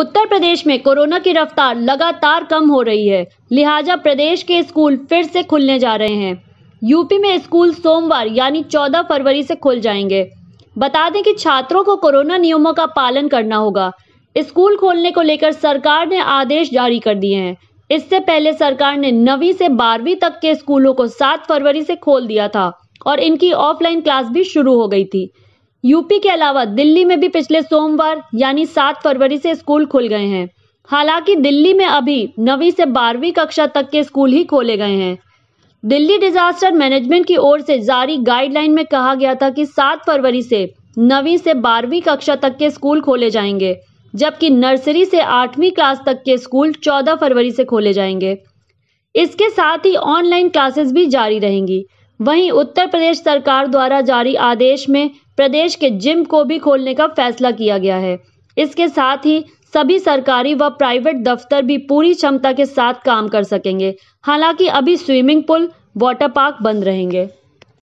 उत्तर प्रदेश में कोरोना की रफ्तार लगातार कम हो रही है लिहाजा प्रदेश के स्कूल फिर से खुलने जा रहे हैं यूपी में स्कूल सोमवार यानी 14 फरवरी से खुल जाएंगे बता दें कि छात्रों को कोरोना नियमों का पालन करना होगा स्कूल खोलने को लेकर सरकार ने आदेश जारी कर दिए हैं इससे पहले सरकार ने नवी से बारहवीं तक के स्कूलों को सात फरवरी से खोल दिया था और इनकी ऑफलाइन क्लास भी शुरू हो गई थी यूपी के अलावा दिल्ली में भी पिछले सोमवार यानी सात फरवरी से स्कूल खुल गए हैं हालांकि दिल्ली में अभी नवी से बारहवीं कक्षा तक के स्कूल ही खोले गए हैं दिल्ली डिजास्टर मैनेजमेंट की ओर से जारी गाइडलाइन में कहा गया था कि सात फरवरी से नवी से बारहवीं कक्षा तक के स्कूल खोले जाएंगे जबकि नर्सरी से आठवीं क्लास तक के स्कूल चौदह फरवरी से खोले जाएंगे इसके साथ ही ऑनलाइन क्लासेस भी जारी रहेंगी वहीं उत्तर प्रदेश सरकार द्वारा जारी आदेश में प्रदेश के जिम को भी खोलने का फैसला किया गया है इसके साथ ही सभी सरकारी व प्राइवेट दफ्तर भी पूरी क्षमता के साथ काम कर सकेंगे हालांकि अभी स्विमिंग पूल वाटर पार्क बंद रहेंगे